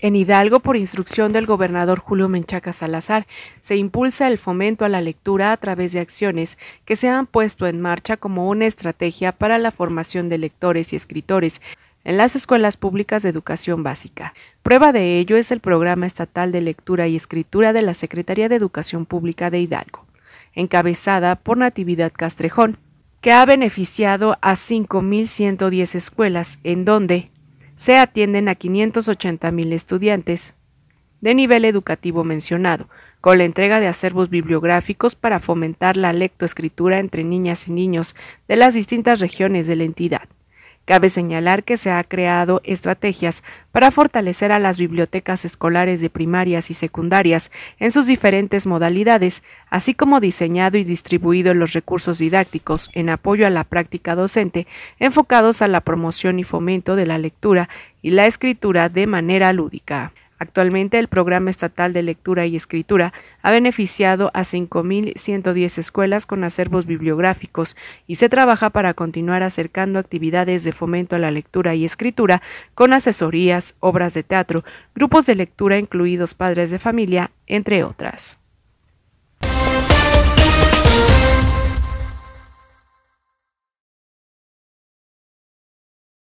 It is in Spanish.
En Hidalgo, por instrucción del gobernador Julio Menchaca Salazar, se impulsa el fomento a la lectura a través de acciones que se han puesto en marcha como una estrategia para la formación de lectores y escritores en las escuelas públicas de educación básica. Prueba de ello es el Programa Estatal de Lectura y Escritura de la Secretaría de Educación Pública de Hidalgo, encabezada por Natividad Castrejón, que ha beneficiado a 5.110 escuelas en donde se atienden a mil estudiantes de nivel educativo mencionado, con la entrega de acervos bibliográficos para fomentar la lectoescritura entre niñas y niños de las distintas regiones de la entidad. Cabe señalar que se ha creado estrategias para fortalecer a las bibliotecas escolares de primarias y secundarias en sus diferentes modalidades, así como diseñado y distribuido los recursos didácticos en apoyo a la práctica docente enfocados a la promoción y fomento de la lectura y la escritura de manera lúdica. Actualmente el Programa Estatal de Lectura y Escritura ha beneficiado a 5.110 escuelas con acervos bibliográficos y se trabaja para continuar acercando actividades de fomento a la lectura y escritura con asesorías, obras de teatro, grupos de lectura incluidos padres de familia, entre otras.